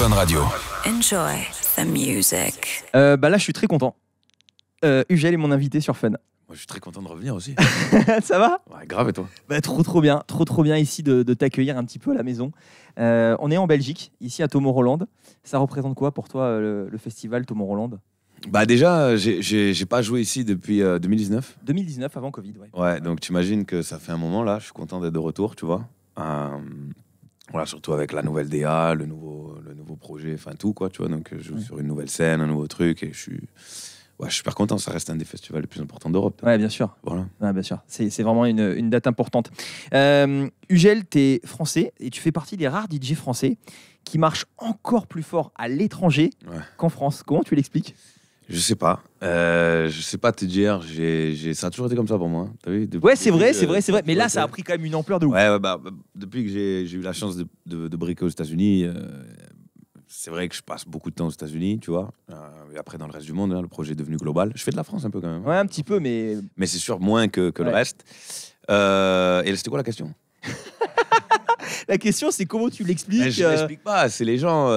Fun Radio. Enjoy the music. Euh, bah là, je suis très content. Euh, Ugel est mon invité sur Fun. Moi, je suis très content de revenir aussi. ça va ouais, Grave et toi bah, Trop trop bien, trop trop bien ici de, t'accueillir un petit peu à la maison. Euh, on est en Belgique, ici à Tomorrowland. Ça représente quoi pour toi euh, le, festival Tomorrowland bah déjà, j'ai pas joué ici depuis 2019. 2019 avant Covid, ouais. Ouais, donc tu imagines que ça fait un moment là. Je suis content d'être de retour, tu vois. voilà, surtout avec la nouvelle DA, le nouveau, projets, projet, enfin tout, quoi, tu vois. Donc, euh, je joue sur une nouvelle scène, un nouveau truc, et je suis. Ouais, je suis super content, ça reste un des festivals les plus importants d'Europe. Ouais, bien sûr. Voilà. bien sûr. C'est, vraiment une, date importante. Euh, Ugel, tu es français et tu fais partie des rares DJ français qui marchent encore plus fort à l'étranger qu'en France. Comment tu l'expliques Je sais pas. Euh, je sais pas te dire. J'ai, Ça a toujours été comme ça pour moi. Hein. vu ouais, c'est vrai, c'est vrai, c'est vrai. Mais là, ça a pris quand même une ampleur de ouf. Ouais, bah, bah, depuis que j'ai, eu la chance de, de, briquer aux États-Unis, euh, c'est vrai que je passe beaucoup de temps aux États-Unis, tu vois. Euh, et après, dans le reste du monde, hein, le projet est devenu global. Je fais de la France un peu quand même. Ouais, un petit peu, mais. Mais c'est sûr, moins que, que le reste. Euh, et c'était quoi la question La question, c'est comment tu l'expliques Je ne euh l'explique pas. C'est les gens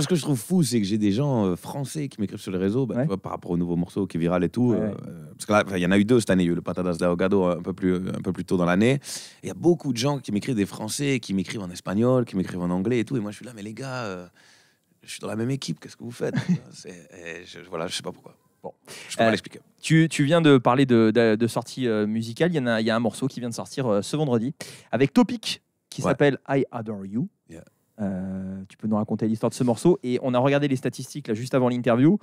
ce que je trouve fou, c'est que j'ai des gens euh, français qui m'écrivent sur les réseaux bah, par rapport au nouveau morceau qui est viral et tout. Euh, parce que là, il y en a eu deux cette année. Il y a eu le Patadas de Ahogado euh, un peu plus, un peu plus tôt dans l'année. Il y a beaucoup de gens qui m'écrivent des français, qui m'écrivent en espagnol, qui m'écrivent en anglais et tout. Et moi, je suis là, mais les gars, je suis dans la même équipe. Qu'est-ce que vous faites eh, je, Voilà, je sais pas pourquoi. Bon. Je peux l'expliquer. Tu, tu viens de parler de, de, sortie musicale. Il y, en a, il y a un morceau qui vient de sortir ce vendredi avec Topic qui s'appelle I Adore You. Euh, tu peux nous raconter l'histoire de ce morceau. Et on a regardé les statistiques là juste avant l'interview.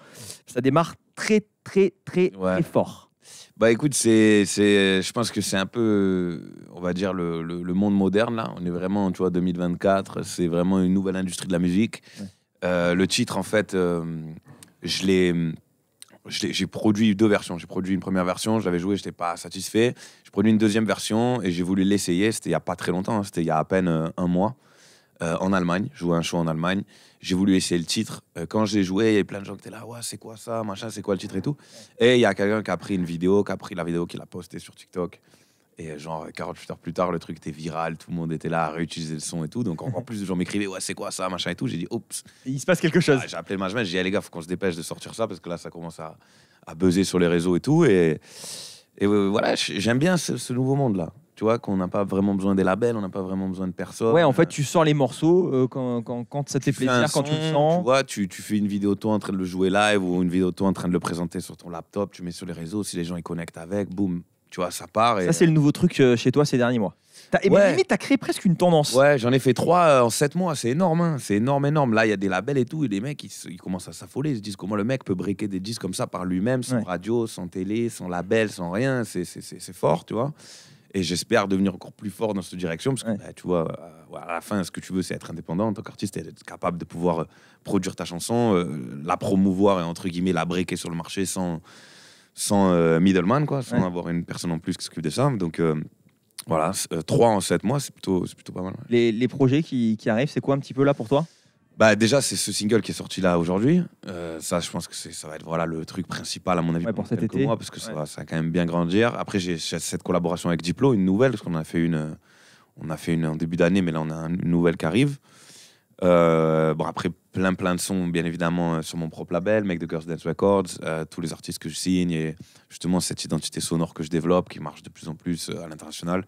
Ça démarre très, très, très, fort. Bah écoute, c'est, je pense que c'est un peu, on va dire, le, le, monde moderne là. On est vraiment, tu vois, 2024, c'est vraiment une nouvelle industrie de la musique. Euh, le titre, en fait, euh, je l'ai j'ai produit deux versions. J'ai produit une première version, j'avais joué, j'étais pas satisfait. J'ai produit une deuxième version et j'ai voulu l'essayer. C'était il y a pas très longtemps, hein. c'était il y a à peine un mois. Euh, en Allemagne. joué un show en Allemagne. J'ai voulu essayer le titre. Euh, quand j'ai joué, il y avait plein de gens qui étaient là, ouais, c'est quoi ça, machin, c'est quoi le titre et tout. Et il y a quelqu'un qui a pris une vidéo, qui a pris la vidéo, qui l'a postée sur TikTok. Et genre 48 heures plus tard, le truc était viral, tout le monde était là à réutiliser le son et tout. Donc encore plus de gens m'écrivaient, ouais, c'est quoi ça, machin et tout. J'ai dit, oups. Il se passe quelque chose. j'ai appelé le management, j'ai dit, les gars, faut qu'on se dépêche de sortir ça parce que là, ça commence à, à buzzer sur les réseaux et tout. Et, euh, voilà, j'aime bien ce nouveau monde-là tu vois, qu'on n'a pas vraiment besoin des labels, on n'a pas vraiment besoin de personne. Ouais, en fait, euh. tu sors les morceaux euh, quand, quand, quand, ça te fait plaisir, quand tu le sens. Tu vois, tu, tu, fais une vidéo toi en train de le jouer live ou une vidéo toi en train de le présenter sur ton laptop, tu mets sur les réseaux, si les gens y connectent avec, boum, tu vois, ça part. Et... Ça, c'est le nouveau truc euh, chez toi ces derniers mois. et ouais. limite, t'as créé presque une tendance. Ouais, j'en ai fait trois en sept mois, c'est énorme, hein. c'est énorme, énorme. Là, il y a des labels et tout, et les mecs, ils, commencent à s'affoler. Ils se disent comment le mec peut briquer des disques comme ça par lui-même, sans radio, sans télé, sans label, sans rien. C'est fort, tu vois. Et j'espère devenir encore plus fort dans cette direction, parce que bah, tu vois, euh, à la fin, ce que tu veux, c'est être indépendant en tant qu'artiste, et être capable de pouvoir euh, produire ta chanson, euh, la promouvoir et entre guillemets la briquer sur le marché sans, sans middleman, quoi, sans avoir une personne en plus qui s'occupe de ça. Donc voilà, trois en sept mois, c'est plutôt, plutôt pas mal. Les, projets qui arrivent, c'est quoi un petit peu là pour toi bah déjà c'est ce single qui est sorti là aujourd'hui. Euh, ça je pense que ça va être voilà le truc principal à mon avis pour, cet été. parce que ça, va, ça quand même bien grandir. Après j'ai cette collaboration avec Diplo, une nouvelle parce qu'on a fait une on a fait une en début d'année mais là on a une nouvelle qui arrive. Euh, bon après plein plein de sons bien évidemment euh, sur mon propre label, Make the Girls Dance Records, tous les artistes que je signe et justement cette identité sonore que je développe qui marche de plus en plus à l'international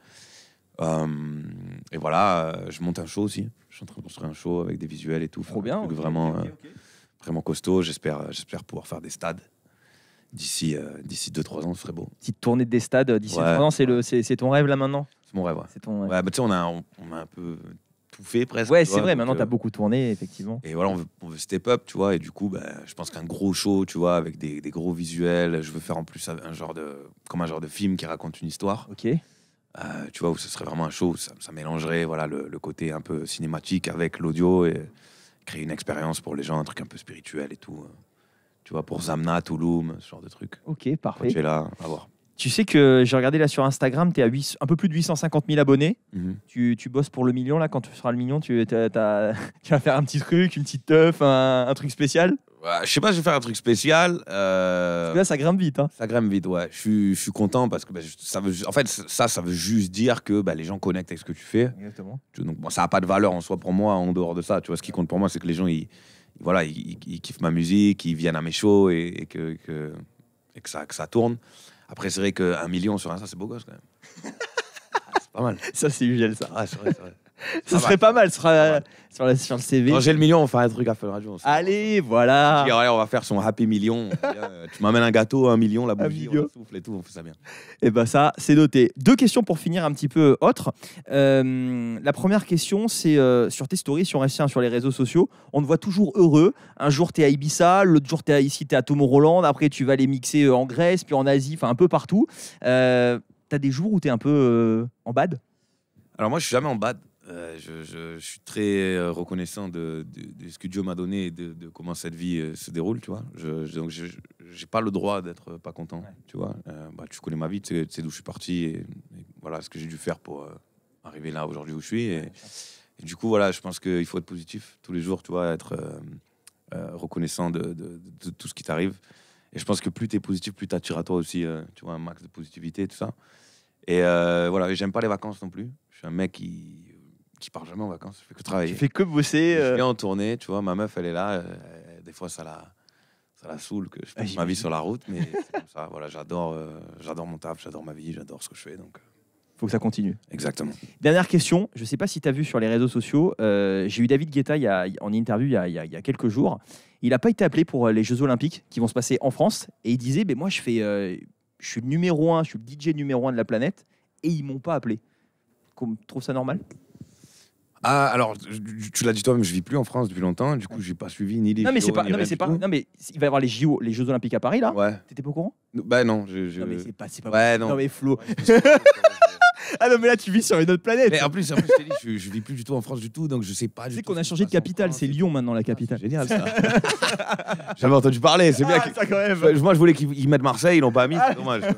et voilà, euh, je monte un show aussi. Je suis en train de construire un show avec des visuels et tout. Trop bien. vraiment, euh, vraiment costaud. J'espère, euh, j'espère pouvoir faire des stades d'ici, d'ici 2-3 ans. Ce serait beau. Petite tournée des stades d'ici 3 ans, c'est, le, c'est, ton rêve là maintenant C'est mon rêve. C'est ton bah, tu sais, on a, on, a un peu tout fait presque. Ouais, c'est vrai, maintenant tu as beaucoup tourné, effectivement. Et voilà, on veut, step up, tu vois, et du coup, bah, je pense qu'un gros show, tu vois, avec des, des, gros visuels, je veux faire en plus un genre de. comme un genre de film qui raconte une histoire. Ok. Euh, tu vois, où ce serait vraiment un show, ça, mélangerait voilà, le, côté un peu cinématique avec l'audio et créer une expérience pour les gens, un truc un peu spirituel et tout. Euh. Tu vois, pour Zamna, Touloum, ce genre de truc. Ok, parfait. Tu là, Tu sais que j'ai regardé là sur Instagram, tu es à un peu plus de 850 000 abonnés. Mhm. tu, bosses pour le million, là, quand tu seras le million, tu, vas faire un petit truc, une petite teuf, un truc spécial je sais pas, je vais faire un truc spécial. Euh, là, ça grimpe vite. Hein. Ça grimpe vite, ouais. Je suis, content parce que bah, ça veut, en fait, ça, ça veut juste dire que bah, les gens connectent avec ce que tu fais. Exactement. Donc, bon, ça n'a pas de valeur en soi pour moi en dehors de ça. Tu vois, ce qui compte pour moi, c'est que les gens, ils, voilà, ils, kiffent ma musique, ils viennent à mes shows et, que, que, que, ça, que ça tourne. Après, c'est vrai qu'un million sur un, ça, c'est beau gosse quand même. Ah, c'est pas mal. Ça, c'est UGL, ça. Ah, c'est vrai, c'est vrai. Ce serait pas mal, sera sur, la, le CV. Quand j'ai le million, on fera un truc à Fun Radio. Allez, voilà. on va faire son happy million. Euh, tu m'amènes un gâteau, un million, la bougie, on souffle et tout, on fait ça bien. Et eh ben ça, c'est noté. Deux questions pour finir un petit peu autre euh, la première question, c'est euh, sur tes stories, sur sur les réseaux sociaux, on te voit toujours heureux. Un jour, t'es à Ibiza, l'autre jour, t'es es ici, t'es à Tomorrowland, après, tu vas les mixer en Grèce, puis en Asie, enfin un peu partout. T'as des jours où t'es un peu en bad alors moi, je suis jamais en bad. Euh, je, suis très euh, reconnaissant de, ce que Dieu m'a donné et de, comment cette vie euh, se déroule, tu vois. Je, donc, n'ai pas le droit d'être pas content, tu vois. bah, tu connais ma vie, tu sais, d'où je suis parti et, voilà ce que j'ai dû faire pour arriver là aujourd'hui où je suis. Et, du coup, voilà, je pense qu'il faut être positif tous les jours, tu vois, être reconnaissant de, tout ce qui t'arrive. Et je pense que plus tu es positif, plus tu attires à toi aussi, tu vois, un max de positivité, tout ça. Et voilà, j'aime pas les vacances non plus. Je suis un mec qui qui part jamais en vacances. Je fais que travailler. je fais que bosser. Je suis euh. en tournée, tu vois. Ma meuf, elle est là. Euh, des fois, ça la, ça la saoule que je ah, passe ma vie sur la route, mais comme ça. Voilà, j'adore, euh, j'adore mon taf, j'adore ma vie, j'adore ce que je fais, donc faut que ça continue. Exactement. Dernière question, je ne sais pas si tu as vu sur les réseaux sociaux, j'ai eu David Guetta en interview il y a, quelques jours. Il n'a pas été appelé pour les Jeux Olympiques qui vont se passer en France et il disait mais Moi, je, fais, je suis le numéro un, je suis le DJ numéro un de la planète et ils m'ont pas appelé. Comme, trouve ça normal ah, alors, tu l'as dit toi-même, je ne vis plus en France depuis longtemps, du coup, je n'ai pas suivi ni les. Non, mais c'est pas. Non, mais pas. Non, mais il va y avoir les JO, les Jeux Olympiques à Paris, là. Ouais. T'étais pas au courant Ben non, je, je... Non, mais c'est pas, pas. Ouais, non. non mais flou. ah non, mais là, tu vis sur une autre planète. Mais en plus, en plus je, dit, je, vis plus du tout en France du tout, donc je ne sais pas. Tu sais qu'on a changé de capitale, c'est Lyon maintenant la ah, capitale. génial ça. J'avais entendu parler, c'est ah, bien. Moi, je voulais qu'ils mettent Marseille, ils l'ont pas mis, c'est dommage. Ah.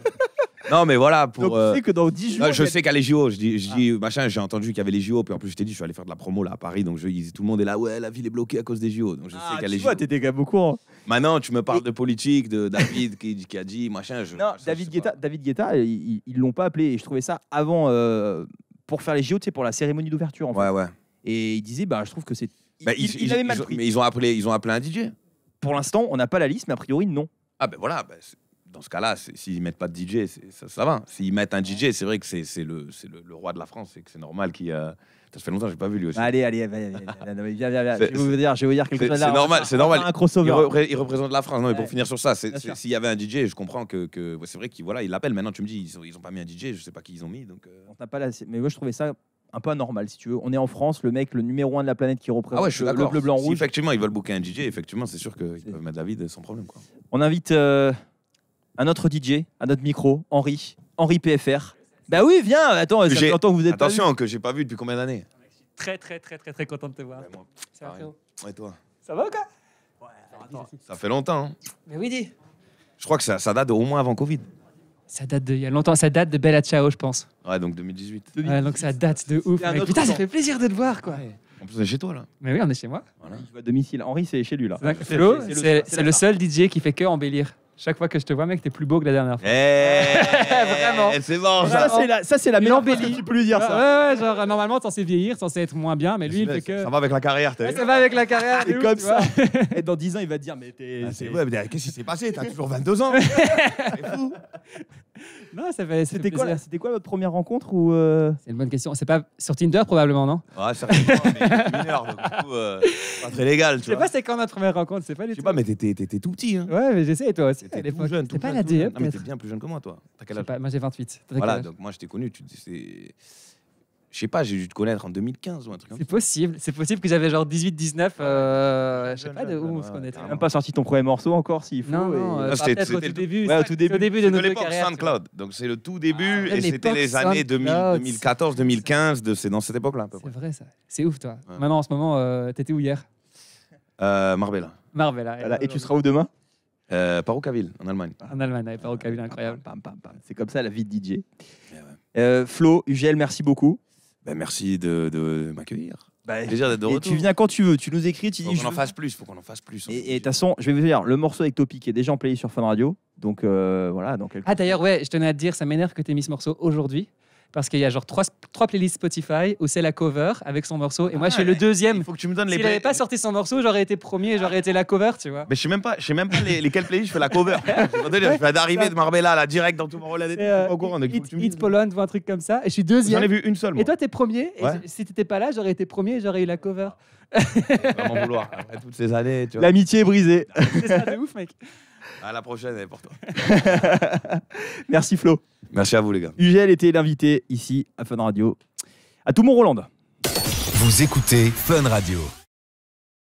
Non, mais voilà. Pour, Donc, euh, sais que dans 10 je sais qu'à les JO, je dis, ah. machin, j'ai entendu qu'il y avait les JO, puis en plus, je t'ai dit, je suis allé faire de la promo là à Paris, donc je, tout le monde est là, ouais, la ville est bloquée à cause des JO. Donc je ah, sais qu'à les JO. t'étais quand même au courant. Maintenant, tu me parles de politique, de David qui, qui a dit, machin. Je, non, David, Guetta, David Guetta, ils l'ont pas appelé. Et je trouvais ça avant, euh, pour faire les JO, tu sais, pour la cérémonie d'ouverture. En fait. Ouais, ouais. Et il disait, bah, je trouve que c'est. Bah, mal Mais ils ont appelé, ils ont appelé un DJ. Pour l'instant, on n'a pas la liste, mais a priori, non. Ah ben voilà, ben dans ce cas-là, s'ils mettent pas de DJ, ça, va. S'ils mettent un DJ, c'est vrai que c'est le, roi de la France et que c'est normal qu'il. a... Ça fait longtemps que j'ai pas vu lui aussi. allez, allez, allez, viens, viens, Je vais vous dire, quelque chose. C'est normal, c'est normal. Un crossover. Il, représente la France. Non, pour finir sur ça, s'il y avait un DJ, je comprends que, c'est vrai qu'il voilà, l'appelle. Maintenant, tu me dis, ils n'ont pas mis un DJ. Je sais pas qui ils ont mis. Donc. Euh. pas Mais moi, je trouvais ça un peu anormal si tu veux. On est en France, le mec, le numéro un de la planète qui représente ah ouais, je le bleu, blanc, rouge. effectivement, ils veulent booker un DJ, effectivement, c'est sûr qu'ils peuvent mettre David sans problème. On invite euh, un autre DJ, un autre micro, Henri, Henri PFR. Bah oui, viens, attends, ça longtemps que vous êtes Attention, que j'ai pas vu depuis combien d'années Très, très, très, très, très content de te voir. ça va, Et toi Ça va ou quoi Ça fait longtemps. Hein. Mais oui, dis. Je crois que ça, date au moins avant Covid. Ça date de, il y a longtemps, ça date de Bella Ciao, je pense. Ouais, donc 2018. Ouais, donc ça date de ouf. Putain, ça fait plaisir de te voir, quoi. En plus, on est chez toi, là. Mais oui, on est chez moi. Voilà. Je domicile. Henri, c'est chez lui, là. C'est le, le, seul DJ qui fait que embellir. Chaque fois que je te vois, mec, t'es plus beau que la dernière fois. Eh, Vraiment. Eh, c'est bon, ça. c'est la, ça, c'est la meilleure tu peux lui dire, ça. Ouais, ouais, genre, normalement, t'en sais vieillir, t'en sais être moins bien, mais lui, il fait que. Ça va avec la carrière, t'as vu Ça va avec la carrière. Et comme ça. Et dans 10 ans, il va te dire, mais t'es. Ah, ouais, mais eh, Qu'est-ce qui s'est passé T'as toujours 22 ans. C'est fou. non, C'était quoi, c'était votre première rencontre ou euh C'est une bonne question. C'est pas sur Tinder probablement, non Ouais, ah, certainement, mais heure, donc du coup, euh, pas très légal. Tu je sais pas, c'est quand notre première rencontre, c'est pas Je sais pas, mais t'étais, tout petit. Hein. Ouais, mais j'essaie, toi aussi. T'étais tout jeune. T'es pas la Non, mais t'es bien plus jeune que moi, toi. Moi, j'ai 28. Voilà, donc moi, je t'ai connu. Tu, je sais pas, j'ai dû te connaître en 2015 ou un truc comme ça. C'est possible, c'est possible que j'avais genre 18, 19, ah, euh, je sais pas de où on se connaît. T'as même pas sorti ton premier morceau encore s'il faut. Non, euh, ah, c'était au, tout début. Ouais, au tout début, de notre carrière. SoundCloud, donc c'est le tout début ah, et c'était les années 2014, 2015, c'est dans cette époque-là. C'est vrai ça, c'est ouf toi. Maintenant en ce moment, euh, t'étais où hier euh, Marbella. Et, tu seras où demain euh, Paroukaville, en Allemagne. En Allemagne, par Rocaville incroyable. C'est comme ça la vie de DJ. Eh euh, Flo, UGL, merci beaucoup. Bah, merci de, de, m'accueillir. Bah, plaisir d'être de retour. tu viens quand tu veux, tu nous écris, tu dis. Faut qu'on en fasse plus, faut qu'on en fasse plus. Hein. Et de toute façon, je vais vous dire, le morceau avec Topic est déjà en play sur Fun Radio. Donc euh, voilà, Donc Ah d'ailleurs, ouais, je tenais à te dire, ça m'énerve que tu aies mis ce morceau aujourd'hui parce qu'il y a genre trois, trois playlists Spotify où c'est la cover avec son morceau et moi je suis le ah, deuxième. Il faut que tu me donnes les. S'il n'avait pas sorti son morceau, j'aurais été premier, et j'aurais été la cover, tu vois. Mais je sais même pas, je sais même pas les, lesquelles playlists je fais la cover. je vais d'arriver de Marbella là direct dans tout mon rôle. Euh, au courant. Hit, Hit Poland ou un truc comme ça et je suis deuxième. J'en ai vu une seule. Et toi t'es premier. Et si t'étais pas là, j'aurais été premier, et j'aurais eu la cover. Vraiment vouloir. toutes ces années, tu vois. L'amitié est brisée. c'est ça de ouf, mec. À la prochaine, elle pour toi. Merci Flo. Merci à vous les gars. UGL était l'invité ici à Fun Radio. À tout mon Roland. Vous écoutez Fun Radio.